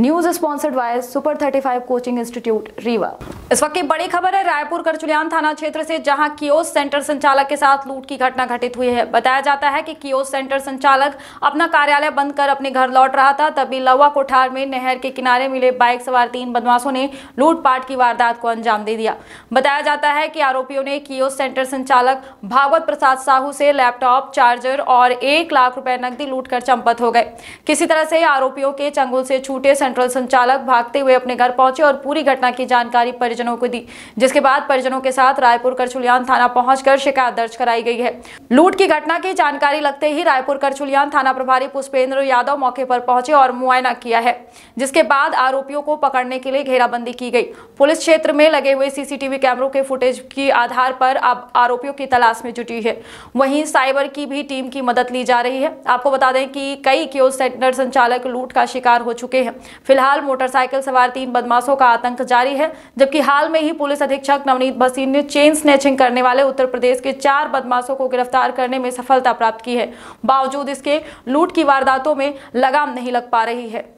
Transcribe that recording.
news sponsored by super 35 coaching institute Rewa इस वक्त की बड़ी खबर है रायपुर करचुलियान थाना क्षेत्र से जहां कियोस सेंटर संचालक के साथ लूट की घटना घटित हुई है बताया जाता है कि कियोस सेंटर संचालक अपना कार्यालय बंद कर अपने घर लौट रहा था तभी लवा कोठार में नहर के किनारे मिले बाइक सवार तीन बदमाशों ने लूटपाट की वारदात को अंजाम दे दिया बताया जाता है कि आरोपियों ने कियोस सेंटर संचालक भागवत प्रसाद साहू से लैपटॉप चार्जर और एक लाख रुपए नकदी लूट चंपत हो गए किसी तरह से आरोपियों के चंगुल से छूटे सेंट्रल संचालक भागते हुए अपने घर पहुंचे और पूरी घटना की जानकारी परिजनों को दी जिसके बाद परिजनों के साथ रायपुर करछुलियान थाना पहुंचकर शिकायत दर्ज कराई गई है लूट की घटना की जानकारी लगते ही रायपुर करछुलियान थाना प्रभारी पुष्पेंद्र यादव मौके पर पहुंचे और मुआयना किया है जिसके बाद आरोपियों को पकड़ने के लिए घेराबंदी की गई पुलिस क्षेत्र में लगे हुए सीसीटीवी कैमरों के फुटेज के आधार पर अब आरोपियों की तलाश में जुटी है वहीं साइबर की भी टीम की मदद ली जा रही है आपको बता दें कि कई क्यों सेंटर संचालक लूट का शिकार हो चुके हैं फिलहाल मोटरसाइकिल सवार तीन बदमाशों का आतंक जारी है जबकि हाल में ही पुलिस अधीक्षक नवनीत भसीन ने चेन स्नेचिंग करने वाले उत्तर प्रदेश के चार बदमाशों को गिरफ्तार करने में सफलता प्राप्त की है बावजूद इसके लूट की वारदातों में लगाम नहीं लग पा रही है